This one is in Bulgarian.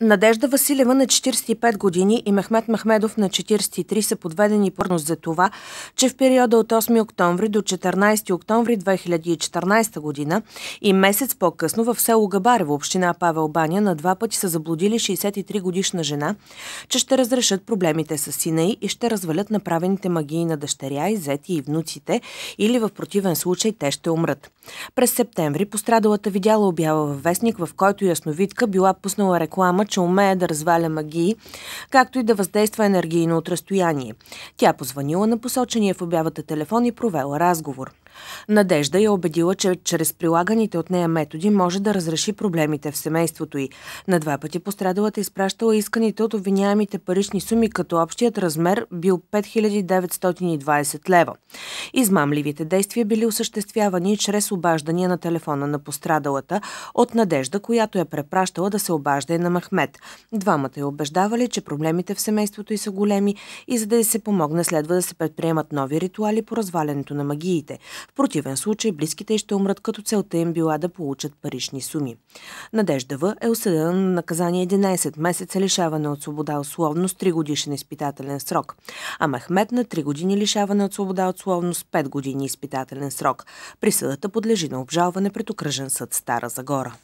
Надежда Василева на 45 години и Мехмет Махмедов на 43 са подведени пърност за това, че в периода от 8 октомври до 14 октомври 2014 година и месец по-късно в село Габарево, община Павел Баня, на два пъти са заблудили 63 годишна жена, че ще разрешат проблемите с сина и ще развалят направените магии на дъщеря и зети и внуците или в противен случай те ще умрат. През септември пострадалата видяла обява във вестник, в който ясновидка била пуснала реклама, че умее да разваля магии, както и да въздейства енергийно от разстояние. Тя позванила на посочения в обявата телефон и провела разговор. Надежда я убедила, че чрез прилаганите от нея методи може да разреши проблемите в семейството й. На два пъти пострадалата изпращала исканите от обвиняемите парични суми, като общият размер бил 5920 лева. Измамливите действия били осъществявани чрез обаждания на телефона на пострадалата от Надежда, която я препращала да се обажда и на Махмед. Двамата я убеждавали, че проблемите в семейството й са големи и за да й се помогне следва да се предприемат нови ритуали по развалянето на магиите. В противен случай близките ще умрат, като целта им била да получат парични суми. Надежда В е осъдена на наказание 11 месеца лишаване от свобода условно с 3 годишен изпитателен срок, а Мехмет на 3 години лишаване от свобода условно с 5 години изпитателен срок. Присъдата подлежи на обжалване пред окръжен съд Стара Загора.